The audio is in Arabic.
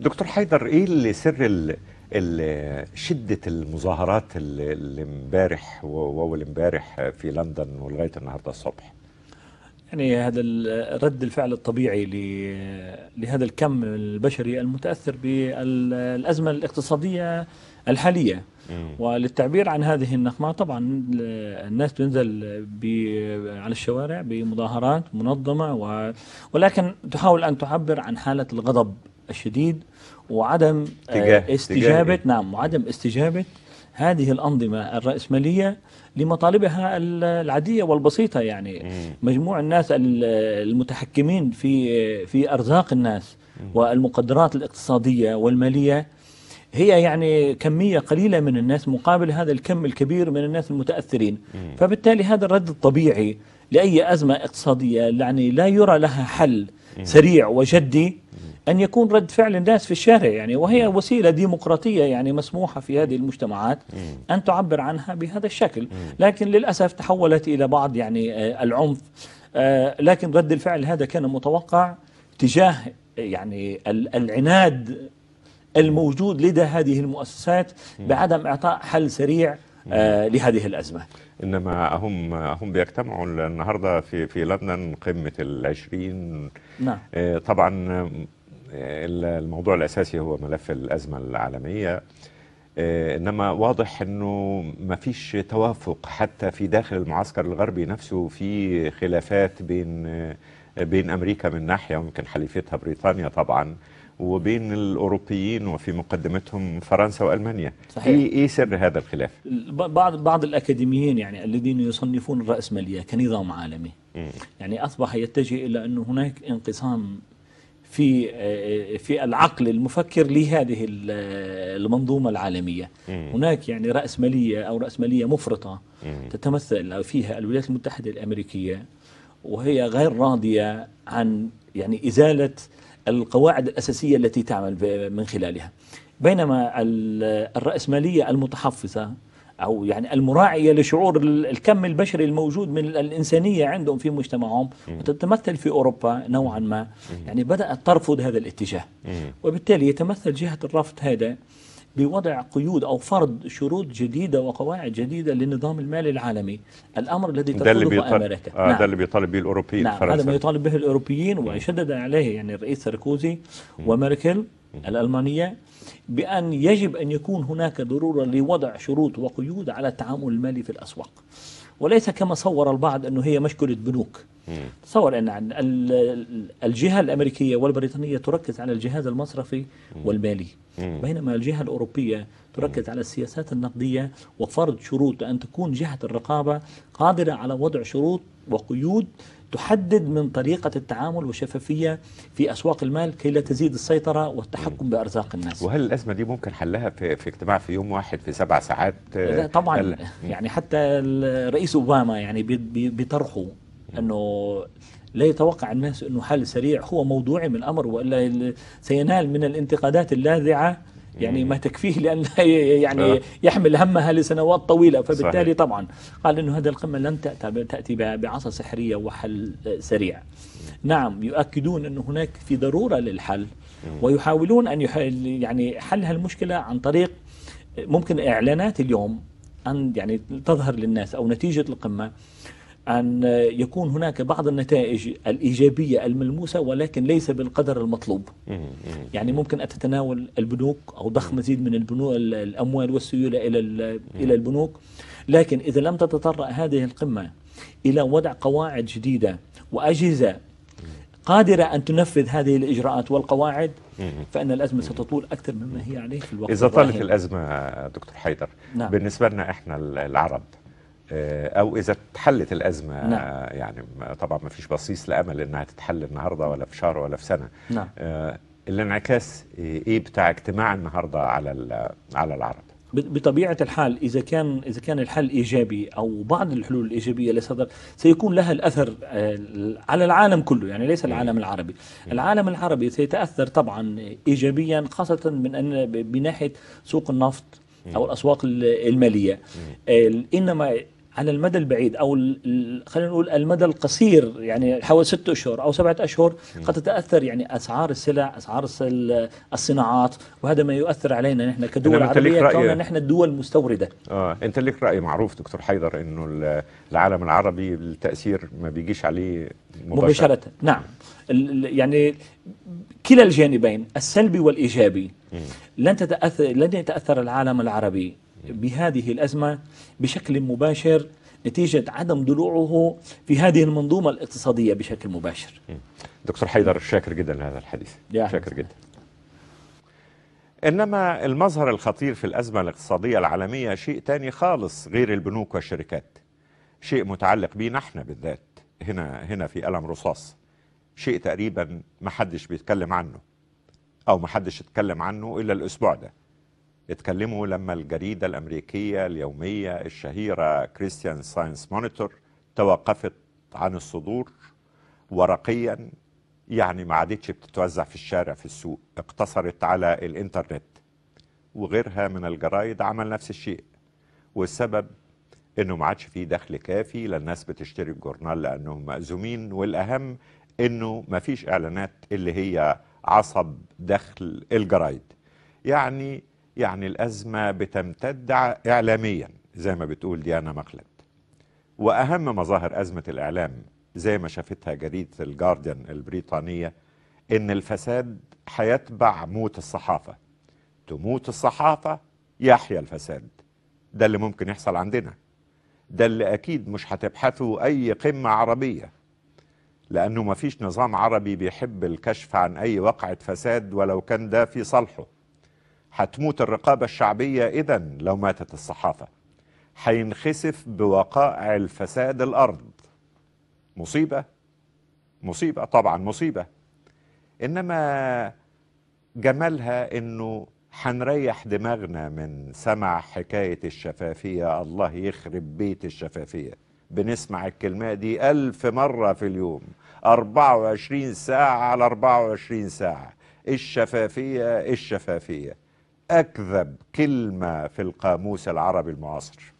دكتور حيدر ايه اللي سر ال شدة المظاهرات اللي امبارح واول امبارح في لندن ولغاية النهاردة الصبح يعني هذا رد الفعل الطبيعي لهذا الكم البشري المتأثر بالأزمة الاقتصادية الحالية وللتعبير عن هذه النقمة طبعا الناس تنزل على الشوارع بمظاهرات منظمة و ولكن تحاول أن تعبر عن حالة الغضب الشديد وعدم آه، تجاه استجابة تجاه نعم وعدم استجابة هذه الأنظمة الرأسمالية لمطالبها العادية والبسيطة يعني مجموع الناس المتحكمين في في أرزاق الناس والمقدرات الاقتصادية والمالية هي يعني كمية قليلة من الناس مقابل هذا الكم الكبير من الناس المتأثرين فبالتالي هذا الرد الطبيعي لأي أزمة اقتصادية يعني لا يرى لها حل سريع وجدي أن يكون رد فعل الناس في الشارع يعني وهي وسيلة ديمقراطية يعني مسموحة في هذه المجتمعات أن تعبر عنها بهذا الشكل لكن للأسف تحولت إلى بعض يعني آه، العنف آه، لكن رد الفعل هذا كان متوقع تجاه آه، يعني العناد الموجود لدى هذه المؤسسات بعدم إعطاء حل سريع لهذه الأزمة إنما هم هم بيجتمعوا النهاردة في في لندن قمة العشرين نعم. طبعا الموضوع الأساسي هو ملف الأزمة العالمية آه، إنما واضح أنه ما فيش توافق حتى في داخل المعسكر الغربي نفسه في خلافات بين آه، بين أمريكا من ناحية ويمكن حليفتها بريطانيا طبعا وبين الأوروبيين وفي مقدمتهم فرنسا وألمانيا صحيح. إيه, إيه سر هذا الخلاف؟ بعض, بعض الأكاديميين يعني الذين يصنفون الرأسمالية كنظام عالمي م. يعني أصبح يتجه إلى أن هناك انقسام في آه، في العقل المفكر لهذه المنظومه العالميه هناك يعني راسماليه او راسماليه مفرطه تتمثل فيها الولايات المتحده الامريكيه وهي غير راضيه عن يعني ازاله القواعد الاساسيه التي تعمل من خلالها بينما الراسماليه المتحفظه أو يعني المراعية لشعور الكم البشري الموجود من الإنسانية عندهم في مجتمعهم وتتمثل في أوروبا نوعا ما يعني بدأت ترفض هذا الاتجاه وبالتالي يتمثل جهة الرفض هذا بوضع قيود أو فرض شروط جديدة وقواعد جديدة للنظام المالي العالمي الأمر الذي ترفضه بيطل... أمريكا آه نعم. ده اللي بيطالب به الأوروبيين نعم فرنسا. هذا ما يطالب به الأوروبيين وشدد عليه يعني الرئيس ساركوزي وميركل الألمانية بأن يجب أن يكون هناك ضرورة لوضع شروط وقيود على التعامل المالي في الأسواق وليس كما صور البعض أنه هي مشكلة بنوك تصور أن الجهة الأمريكية والبريطانية تركز على الجهاز المصرفي والمالي بينما الجهة الأوروبية تركز على السياسات النقدية وفرض شروط أن تكون جهة الرقابة قادرة على وضع شروط وقيود تحدد من طريقة التعامل والشفافية في أسواق المال كي لا تزيد السيطرة والتحكم بأرزاق الناس وهل الأزمة دي ممكن حلها في, في اجتماع في يوم واحد في سبع ساعات لا طبعا هل... يعني حتى الرئيس أوباما يعني بطرحه أنه لا يتوقع الناس أنه حل سريع هو موضوعي من الأمر وإلا سينال من الانتقادات اللاذعة يعني ما تكفيه لأن يعني يحمل همها لسنوات طويلة فبالتالي طبعا قال أنه هذه القمة لن تأتي بعصا سحرية وحل سريع نعم يؤكدون أن هناك في ضرورة للحل ويحاولون أن يحل يعني حل هالمشكلة عن طريق ممكن إعلانات اليوم أن يعني تظهر للناس أو نتيجة القمة أن يكون هناك بعض النتائج الإيجابية الملموسة ولكن ليس بالقدر المطلوب يعني ممكن أن تتناول البنوك أو ضخ مزيد من البنوك الأموال والسيولة إلى إلى البنوك لكن إذا لم تتطرأ هذه القمة إلى وضع قواعد جديدة وأجهزة قادرة أن تنفذ هذه الإجراءات والقواعد فإن الأزمة ستطول أكثر مما هي عليه في الوقت إذا طالت الأزمة دكتور حيدر نعم. بالنسبة لنا إحنا العرب آه، او اذا اتحلت الازمه نعم. يعني طبعا ما فيش بصيص لامل انها تتحل النهارده ولا في شهر ولا في سنه نعم. آه، الانعكاس ايه بتاع اجتماع النهارده على على العرب بطبيعه الحال اذا كان اذا كان الحل ايجابي او بعض الحلول الايجابيه اللي صدرت سيكون لها الاثر آه، على العالم كله يعني ليس العالم العربي نعم. العالم العربي سيتاثر طبعا ايجابيا خاصه من ان بناحيه سوق النفط او نعم. الاسواق الماليه نعم. انما على المدى البعيد او خلينا نقول المدى القصير يعني حوالي ست اشهر او سبعة اشهر قد تتاثر يعني اسعار السلع اسعار الصناعات وهذا ما يؤثر علينا نحن كدول عربيه كوننا نحن الدول المستورده اه انت لك راي معروف دكتور حيدر انه العالم العربي التاثير ما بيجيش عليه مباشره, مباشرة. نعم يعني كلا الجانبين السلبي والايجابي لن تتاثر لن يتاثر العالم العربي بهذه الأزمة بشكل مباشر نتيجة عدم ضلوعه في هذه المنظومة الاقتصادية بشكل مباشر دكتور حيدر شاكر جدا لهذا الحديث شاكر جدا إنما المظهر الخطير في الأزمة الاقتصادية العالمية شيء تاني خالص غير البنوك والشركات شيء متعلق بينا احنا بالذات هنا هنا في قلم رصاص شيء تقريبا ما حدش بيتكلم عنه أو ما حدش اتكلم عنه إلا الأسبوع ده اتكلموا لما الجريدة الأمريكية اليومية الشهيرة كريستيان ساينس مونيتور توقفت عن الصدور ورقيا يعني ما عادتش بتتوزع في الشارع في السوق اقتصرت على الانترنت وغيرها من الجرايد عمل نفس الشيء والسبب انه ما عادش فيه دخل كافي للناس بتشتري الجورنال لانهم مأزومين والاهم انه ما فيش اعلانات اللي هي عصب دخل الجرايد يعني يعني الأزمة بتمتد إعلاميا زي ما بتقول ديانا مخلد وأهم مظاهر أزمة الإعلام زي ما شافتها جريدة الجارديان البريطانية إن الفساد حيتبع موت الصحافة تموت الصحافة يحيا الفساد ده اللي ممكن يحصل عندنا ده اللي أكيد مش هتبحثوا أي قمة عربية لأنه مفيش نظام عربي بيحب الكشف عن أي وقعة فساد ولو كان ده في صالحه هتموت الرقابة الشعبية إذا لو ماتت الصحافة حينخسف بوقائع الفساد الأرض مصيبة مصيبة طبعا مصيبة إنما جمالها إنه حنريح دماغنا من سمع حكاية الشفافية الله يخرب بيت الشفافية بنسمع الكلمة دي ألف مرة في اليوم 24 ساعة على 24 ساعة الشفافية الشفافية أكذب كلمة في القاموس العربي المعاصر